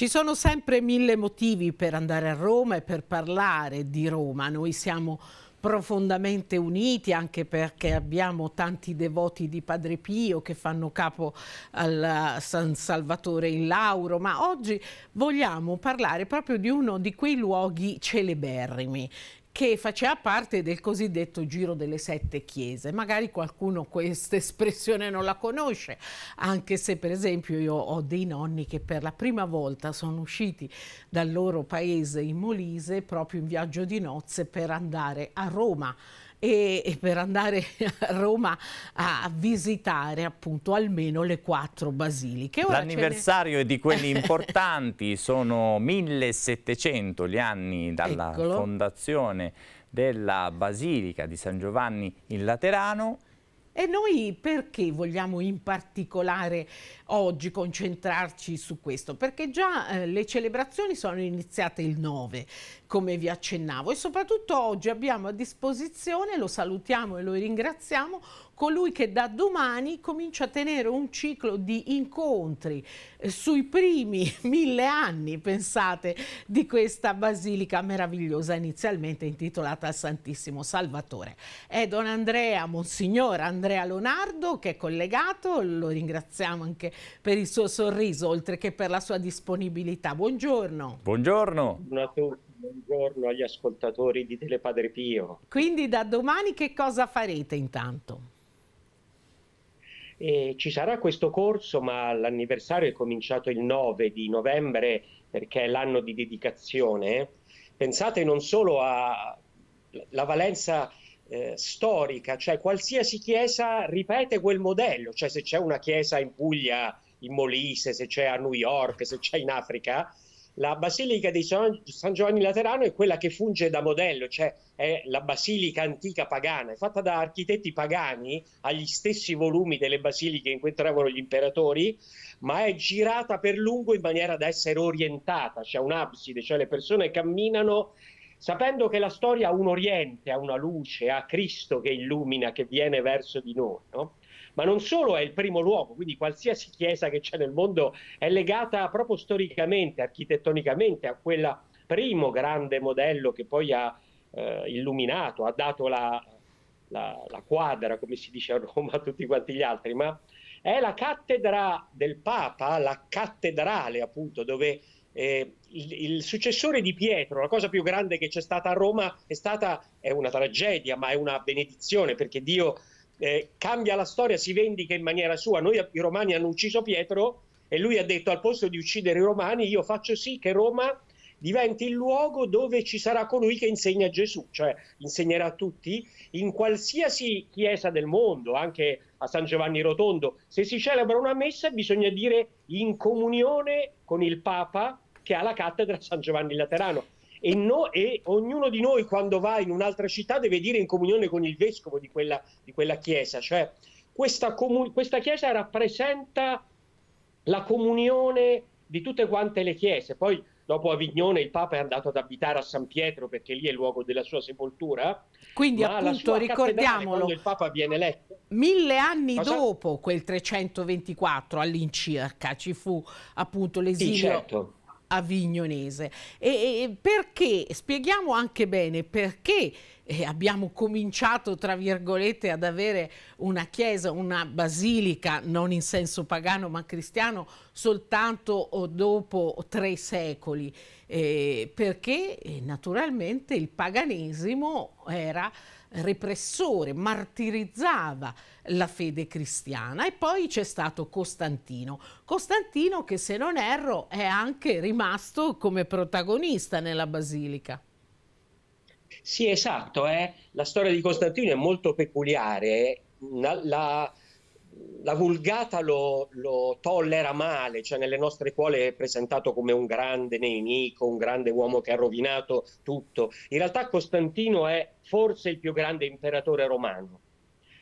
Ci sono sempre mille motivi per andare a Roma e per parlare di Roma. Noi siamo profondamente uniti anche perché abbiamo tanti devoti di Padre Pio che fanno capo al San Salvatore in Lauro, ma oggi vogliamo parlare proprio di uno di quei luoghi celeberrimi che faceva parte del cosiddetto Giro delle Sette Chiese. Magari qualcuno questa espressione non la conosce, anche se per esempio io ho dei nonni che per la prima volta sono usciti dal loro paese in Molise proprio in viaggio di nozze per andare a Roma e, e per andare a Roma a visitare appunto almeno le quattro basiliche. L'anniversario ne... è di quelli importanti, sono 1700 gli anni dalla Eccolo. fondazione della Basilica di San Giovanni in Laterano e noi perché vogliamo in particolare oggi concentrarci su questo? Perché già eh, le celebrazioni sono iniziate il 9, come vi accennavo, e soprattutto oggi abbiamo a disposizione, lo salutiamo e lo ringraziamo, colui che da domani comincia a tenere un ciclo di incontri eh, sui primi mille anni, pensate, di questa basilica meravigliosa inizialmente intitolata al Santissimo Salvatore. È Don Andrea, Monsignor Andrea Leonardo che è collegato, lo ringraziamo anche per il suo sorriso oltre che per la sua disponibilità. Buongiorno. Buongiorno. Buongiorno a tutti buongiorno agli ascoltatori di Telepadre Pio. Quindi da domani che cosa farete intanto? E ci sarà questo corso, ma l'anniversario è cominciato il 9 di novembre perché è l'anno di dedicazione. Pensate non solo alla valenza eh, storica, cioè qualsiasi chiesa ripete quel modello, cioè se c'è una chiesa in Puglia, in Molise, se c'è a New York, se c'è in Africa, la Basilica di San Giovanni Laterano è quella che funge da modello, cioè è la basilica antica pagana, è fatta da architetti pagani, agli stessi volumi delle basiliche in cui entravano gli imperatori, ma è girata per lungo in maniera da essere orientata, c'è cioè un'abside, cioè le persone camminano sapendo che la storia ha un oriente, ha una luce, ha Cristo che illumina, che viene verso di noi, no? ma non solo è il primo luogo, quindi qualsiasi chiesa che c'è nel mondo è legata proprio storicamente, architettonicamente a quel primo grande modello che poi ha eh, illuminato, ha dato la, la, la, quadra, come si dice a Roma, a tutti quanti gli altri, ma è la cattedra del Papa, la cattedrale appunto, dove eh, il, il, successore di Pietro, la cosa più grande che c'è stata a Roma è stata, è una tragedia, ma è una benedizione perché Dio eh, cambia la storia, si vendica in maniera sua. Noi i romani hanno ucciso Pietro e lui ha detto al posto di uccidere i romani io faccio sì che Roma diventi il luogo dove ci sarà colui che insegna Gesù, cioè insegnerà a tutti in qualsiasi chiesa del mondo, anche a San Giovanni Rotondo. Se si celebra una messa bisogna dire in comunione con il Papa che ha la cattedra San Giovanni Laterano. E, no, e, ognuno di noi quando va in un'altra città deve dire in comunione con il vescovo di quella, di quella chiesa, cioè questa, comu- questa, chiesa rappresenta la comunione di tutte quante le chiese, poi dopo Avignone il Papa è andato ad abitare a San Pietro perché lì è il luogo della sua sepoltura. Quindi appunto ricordiamolo, il Papa viene eletto. Mille anni Cosa? dopo quel 324 all'incirca ci fu appunto l'esilio. Sì, certo avignonese. E, e perché, spieghiamo anche bene perché eh, abbiamo cominciato, tra virgolette, ad avere una chiesa, una basilica, non in senso pagano ma cristiano, soltanto oh, dopo tre secoli, eh, perché eh, naturalmente il paganesimo era repressore, martirizzava la fede cristiana. E poi c'è stato Costantino. Costantino che se non erro è anche rimasto come protagonista nella Basilica. Sì, esatto. Eh. La storia di Costantino è molto peculiare. La, la, la vulgata lo, lo, tollera male, cioè nelle nostre scuole è presentato come un grande nemico, un grande uomo che ha rovinato tutto. In realtà Costantino è forse il più grande imperatore romano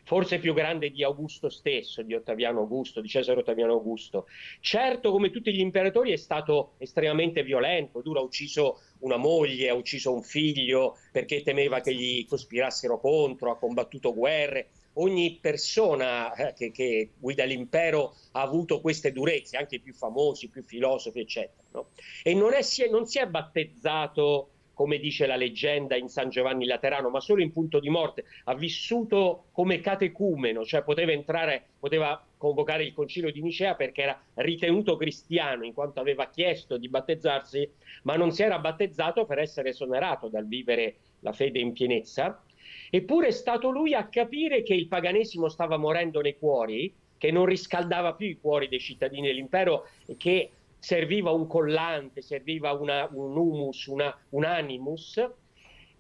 forse più grande di Augusto stesso, di Ottaviano Augusto, di Cesare Ottaviano Augusto. Certo, come tutti gli imperatori, è stato estremamente violento, duro, ha ucciso una moglie, ha ucciso un figlio perché temeva che gli cospirassero contro, ha combattuto guerre. Ogni persona eh, che, che guida l'impero ha avuto queste durezze, anche i più famosi, i più filosofi, eccetera. No? E non, è, non si è battezzato come dice la leggenda, in San Giovanni Laterano, ma solo in punto di morte. Ha vissuto come catecumeno, cioè poteva entrare, poteva convocare il concilio di Nicea perché era ritenuto cristiano in quanto aveva chiesto di battezzarsi, ma non si era battezzato per essere esonerato dal vivere la fede in pienezza. Eppure è stato lui a capire che il paganesimo stava morendo nei cuori, che non riscaldava più i cuori dei cittadini dell'impero e che serviva un collante, serviva una, un humus, una, un animus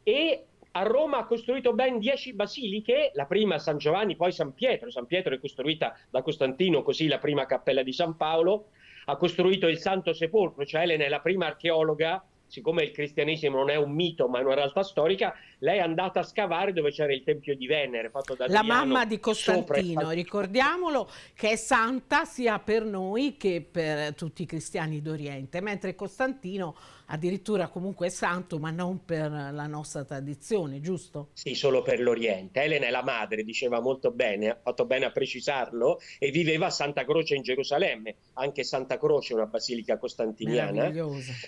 e a Roma ha costruito ben dieci basiliche, la prima San Giovanni, poi San Pietro. San Pietro è costruita da Costantino, così la prima cappella di San Paolo. Ha costruito il Santo Sepolcro, cioè Elena è la prima archeologa siccome il cristianesimo non è un mito ma è una realtà storica, lei è andata a scavare dove c'era il Tempio di Venere fatto da La Adriano, mamma di Costantino, sopra... ricordiamolo, che è santa sia per noi che per tutti i cristiani d'Oriente, mentre Costantino addirittura comunque è santo ma non per la nostra tradizione, giusto? Sì, solo per l'Oriente. Elena è la madre, diceva molto bene, ha fatto bene a precisarlo, e viveva a Santa Croce in Gerusalemme, anche Santa Croce è una basilica costantiniana.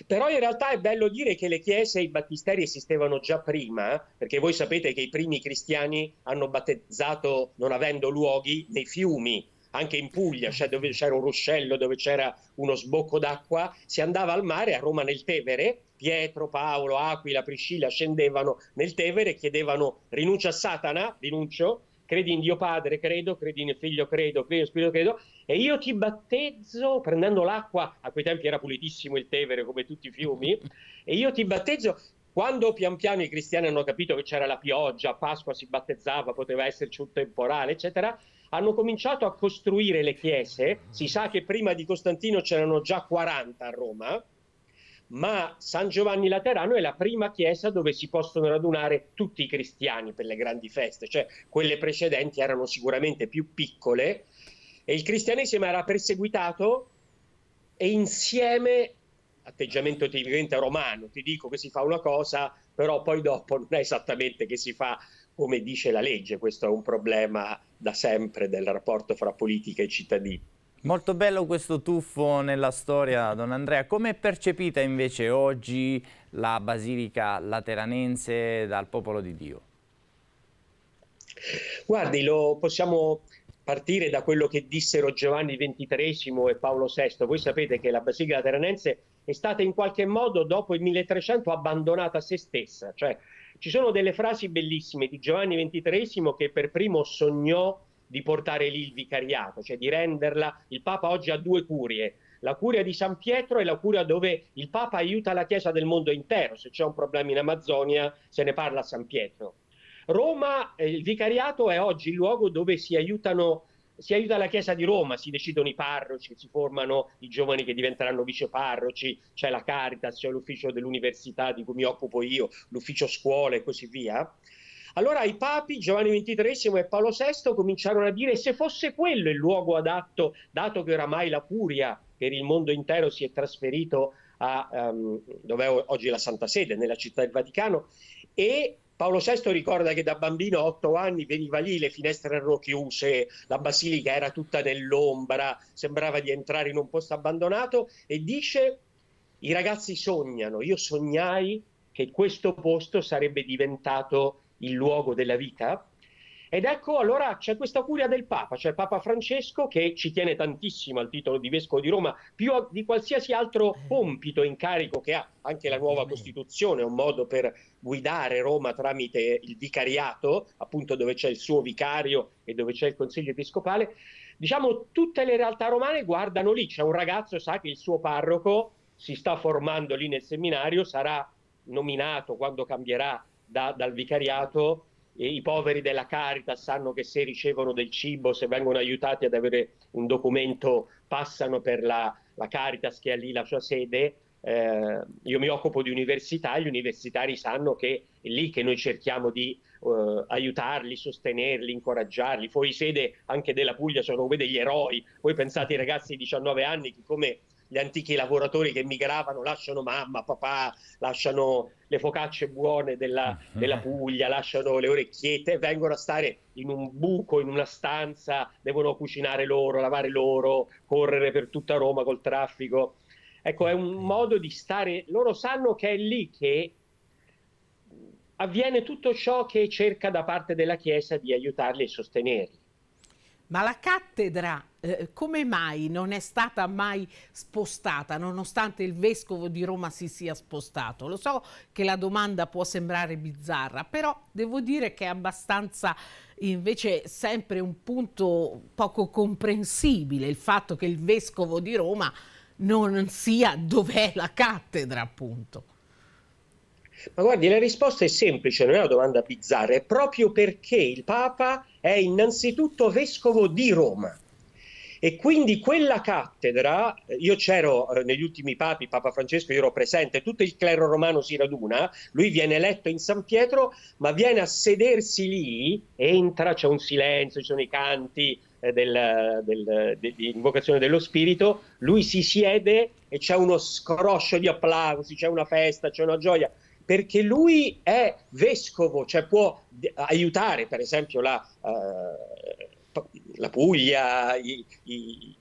Però in realtà è bello bello dire che le chiese e i battisteri esistevano già prima, perché voi sapete che i primi cristiani hanno battezzato non avendo luoghi nei fiumi, anche in Puglia, cioè dove c'era un ruscello, dove c'era uno sbocco d'acqua, si andava al mare a Roma nel Tevere, Pietro, Paolo, Aquila, Priscilla scendevano nel Tevere, chiedevano rinuncia a Satana, rinuncio, credi in Dio Padre, credo, credi in Figlio, credo, credo, in Spirito, credo, e io ti battezzo prendendo l'acqua, a quei tempi era pulitissimo il Tevere come tutti i fiumi, e io ti battezzo quando pian piano i cristiani hanno capito che c'era la pioggia, a Pasqua si battezzava, poteva esserci un temporale, eccetera, hanno cominciato a costruire le chiese. Si sa che prima di Costantino c'erano già 40 a Roma, ma San Giovanni Laterano è la prima chiesa dove si possono radunare tutti i cristiani per le grandi feste, cioè quelle precedenti erano sicuramente più piccole e il cristianesimo era perseguitato e insieme atteggiamento tipicamente romano, ti dico che si fa una cosa, però poi dopo non è esattamente che si fa come dice la legge, questo è un problema da sempre del rapporto fra politica e cittadini. Molto bello questo tuffo nella storia, Don Andrea. Come è percepita invece oggi la Basilica Lateranense dal popolo di Dio? Guardi, lo possiamo partire da quello che dissero Giovanni XXIII e Paolo VI. Voi sapete che la Basilica Lateranense è stata in qualche modo dopo il 1300 abbandonata a se stessa. Cioè, ci sono delle frasi bellissime di Giovanni XXIII che per primo sognò di portare lì il vicariato, cioè di renderla. Il Papa oggi ha due curie, la curia di San Pietro è la curia dove il Papa aiuta la Chiesa del mondo intero, se c'è un problema in Amazzonia se ne parla a San Pietro. Roma, eh, il vicariato è oggi il luogo dove si aiutano si aiuta la Chiesa di Roma, si decidono i parroci, si formano i giovani che diventeranno viceparroci, c'è la Caritas, c'è l'ufficio dell'università di cui mi occupo io, l'ufficio scuola e così via. Allora i papi Giovanni XXIII e Paolo VI cominciarono a dire se fosse quello il luogo adatto, dato che oramai la curia per il mondo intero si è trasferito a um, ehm, dove è oggi la Santa Sede, nella città del Vaticano, e Paolo VI ricorda che da bambino a otto anni veniva lì, le finestre erano chiuse, la basilica era tutta nell'ombra, sembrava di entrare in un posto abbandonato e dice i ragazzi sognano, io sognai che questo posto sarebbe diventato il luogo della vita. Ed ecco allora c'è questa curia del Papa, cioè Papa Francesco che ci tiene tantissimo al titolo di Vescovo di Roma, più di qualsiasi altro eh. compito e incarico che ha anche la nuova Costituzione, un modo per guidare Roma tramite il vicariato, appunto dove c'è il suo vicario e dove c'è il Consiglio Episcopale. Diciamo tutte le realtà romane guardano lì, c'è un ragazzo sa che il suo parroco si sta formando lì nel seminario, sarà nominato quando cambierà da, dal vicariato, i poveri della Caritas sanno che se ricevono del cibo, se vengono aiutati ad avere un documento, passano per la, la Caritas che ha lì la sua sede. Eh, io mi occupo di università, gli universitari sanno che è lì che noi cerchiamo di eh, aiutarli, sostenerli, incoraggiarli. Fuori sede anche della Puglia sono come degli eroi. Voi pensate ai ragazzi di 19 anni che come gli antichi lavoratori che migravano lasciano mamma, papà, lasciano le focacce buone della, mm-hmm. della Puglia, lasciano le orecchiette e vengono a stare in un buco, in una stanza, devono cucinare loro, lavare loro, correre per tutta Roma col traffico. Ecco, è un mm-hmm. modo di stare, loro sanno che è lì che avviene tutto ciò che cerca da parte della Chiesa di aiutarli e sostenerli ma la cattedra eh, come mai non è stata mai spostata nonostante il vescovo di Roma si sia spostato? Lo so che la domanda può sembrare bizzarra, però devo dire che è abbastanza invece sempre un punto poco comprensibile il fatto che il vescovo di Roma non sia dov'è la cattedra appunto. Ma guardi, la risposta è semplice, non è una domanda bizzarra, è proprio perché il Papa è innanzitutto vescovo di Roma. E quindi quella cattedra, eh, io c'ero eh, negli ultimi papi, Papa Francesco, io ero presente, tutto il clero romano si raduna, lui viene eletto in San Pietro, ma viene a sedersi lì, entra, c'è un silenzio, ci sono i canti eh, del, del, dell'invocazione dello Spirito, lui si siede e c'è uno scroscio di applausi, c'è una festa, c'è una gioia perché lui è vescovo, cioè può aiutare per esempio la, uh, la Puglia, i, i,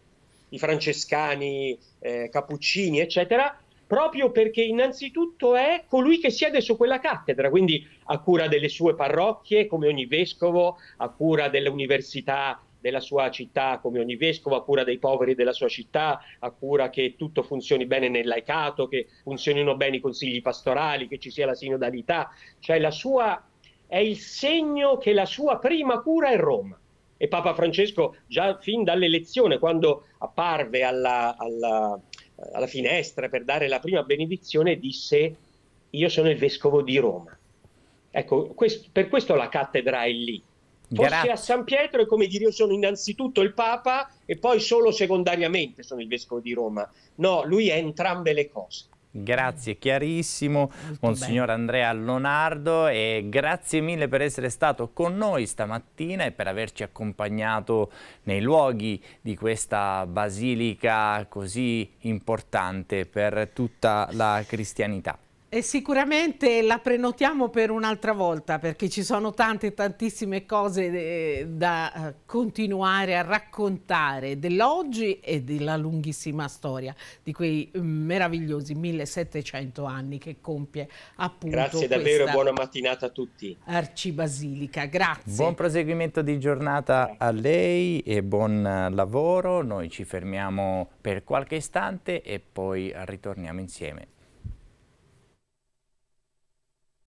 i francescani, eh, cappuccini, eccetera, proprio perché innanzitutto è colui che siede su quella cattedra, quindi a cura delle sue parrocchie, come ogni vescovo, a cura delle università della sua città, come ogni vescovo, a cura dei poveri della sua città, a cura che tutto funzioni bene nel laicato, che funzionino bene i consigli pastorali, che ci sia la sinodalità, cioè la sua è il segno che la sua prima cura è Roma. E Papa Francesco già fin dall'elezione, quando apparve alla, alla, alla finestra per dare la prima benedizione, disse io sono il vescovo di Roma. Ecco, questo, per questo la cattedra è lì, Grazie. a San Pietro è come dire io sono innanzitutto il Papa e poi solo secondariamente sono il Vescovo di Roma. No, lui è entrambe le cose. Grazie, chiarissimo, Molto Monsignor bene. Andrea Lonardo e grazie mille per essere stato con noi stamattina e per averci accompagnato nei luoghi di questa basilica così importante per tutta la cristianità. E sicuramente la prenotiamo per un'altra volta perché ci sono tante tantissime cose eh, da eh, continuare a raccontare dell'oggi e della lunghissima storia di quei mm, meravigliosi 1700 anni che compie appunto Grazie davvero e buona mattinata a tutti. Arcibasilica, grazie. Buon proseguimento di giornata a lei e buon eh, lavoro. Noi ci fermiamo per qualche istante e poi ritorniamo insieme.